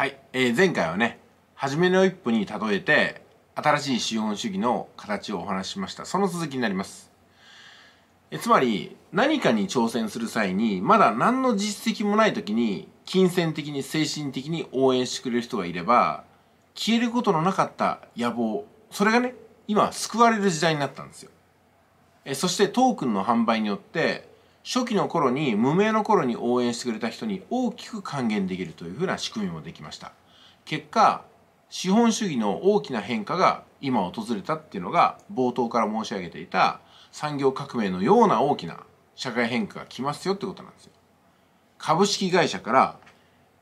はい、えー、前回はね初めの一歩に例えて新しい資本主義の形をお話ししましたその続きになりますえつまり何かに挑戦する際にまだ何の実績もない時に金銭的に精神的に応援してくれる人がいれば消えることのなかった野望それがね今救われる時代になったんですよえそしてトークンの販売によって初期の頃に無名の頃に応援してくれた人に大きく還元できるというふうな仕組みもできました結果資本主義の大きな変化が今訪れたっていうのが冒頭から申し上げていた産業革命のような大きな社会変化が来ますよってことなんですよ株式会社から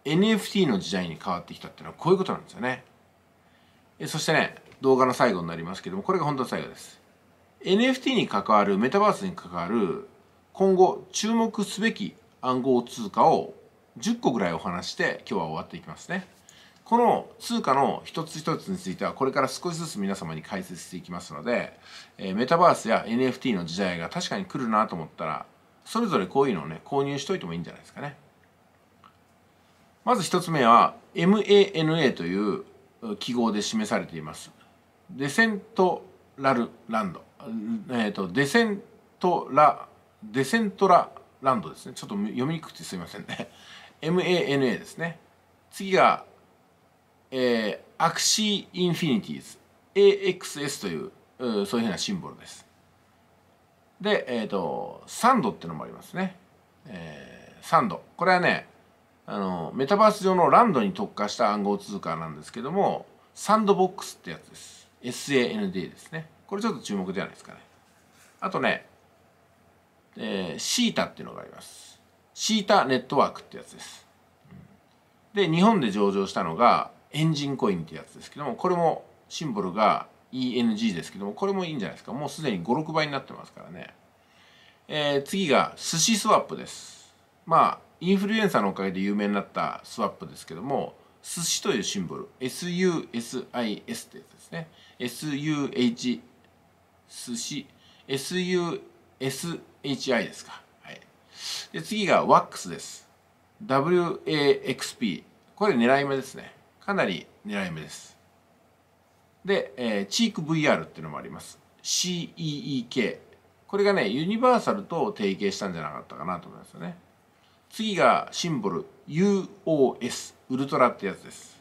NFT の時代に変わってきたっていうのはこういうことなんですよねそしてね動画の最後になりますけどもこれが本当の最後です NFT に関わるメタバースに関わる今後注目すべき暗号通貨を10個ぐらいお話して今日は終わっていきますね。この通貨の一つ一つについてはこれから少しずつ皆様に解説していきますので、えメタバースや NFT の時代が確かに来るなと思ったらそれぞれこういうのをね購入しといてもいいんじゃないですかね。まず1つ目は MANA という記号で示されています。デセントラルランド。えっ、ー、と、デセントラデセントラランドですねちょっと読みにくくてすみませんね MANA ですね次が、えー、アクシーインフィニティーズ AXS といううそういうふうなシンボルですでえっ、ー、とサンドってのもありますね、えー、サンドこれはねあのメタバース上のランドに特化した暗号通貨なんですけどもサンドボックスってやつです SAND ですねこれちょっと注目じゃないですかねあとねえー、シータっていうのがありますシータネットワークってやつですで日本で上場したのがエンジンコインってやつですけどもこれもシンボルが ENG ですけどもこれもいいんじゃないですかもうすでに56倍になってますからね、えー、次が寿司スワップですまあインフルエンサーのおかげで有名になったスワップですけども寿司というシンボル SUSIS ってやつですね SUH 寿司 s u s SHI ですか。はい、で次が WAX です。WAXP。これ狙い目ですね。かなり狙い目です。で、えー、チーク VR っていうのもあります。CEEK。これがね、ユニバーサルと提携したんじゃなかったかなと思いますよね。次がシンボル UOS、ウルトラってやつです。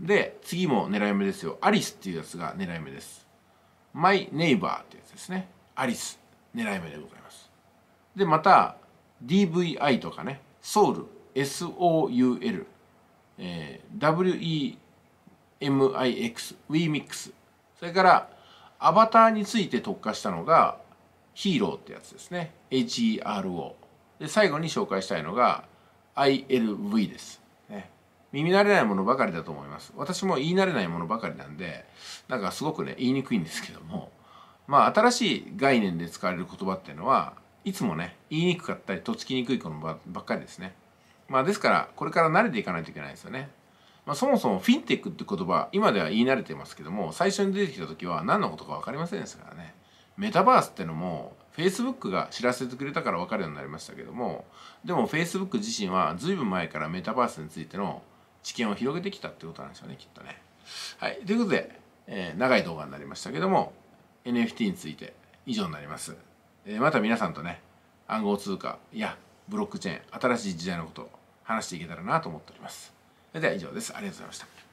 で、次も狙い目ですよ。アリスっていうやつが狙い目です。マイネイバーってやつですね。アリス。狙い目でございますでまた DVI とかねソウル SOUL、えー、WEMIX WeMix それからアバターについて特化したのがヒーローってやつですね HERO で最後に紹介したいのが ILV です、ね、耳慣れないものばかりだと思います私も言い慣れないものばかりなんでなんかすごくね言いにくいんですけどもまあ、新しい概念で使われる言葉っていうのはいつもね言いにくかったりとっつきにくいことばっかりですね。まあ、ですからこれから慣れていかないといけないですよね。まあ、そもそもフィンテックって言葉今では言い慣れてますけども最初に出てきた時は何のことかわかりませんでしたからね。メタバースってのも Facebook が知らせてくれたからわかるようになりましたけどもでも Facebook 自身は随分前からメタバースについての知見を広げてきたってことなんですよねきっとね。はい、ということで、えー、長い動画になりましたけども NFT について以上になります。えまた皆さんとね、暗号通貨やブロックチェーン、新しい時代のことを話していけたらなと思っております。それでは以上です。ありがとうございました。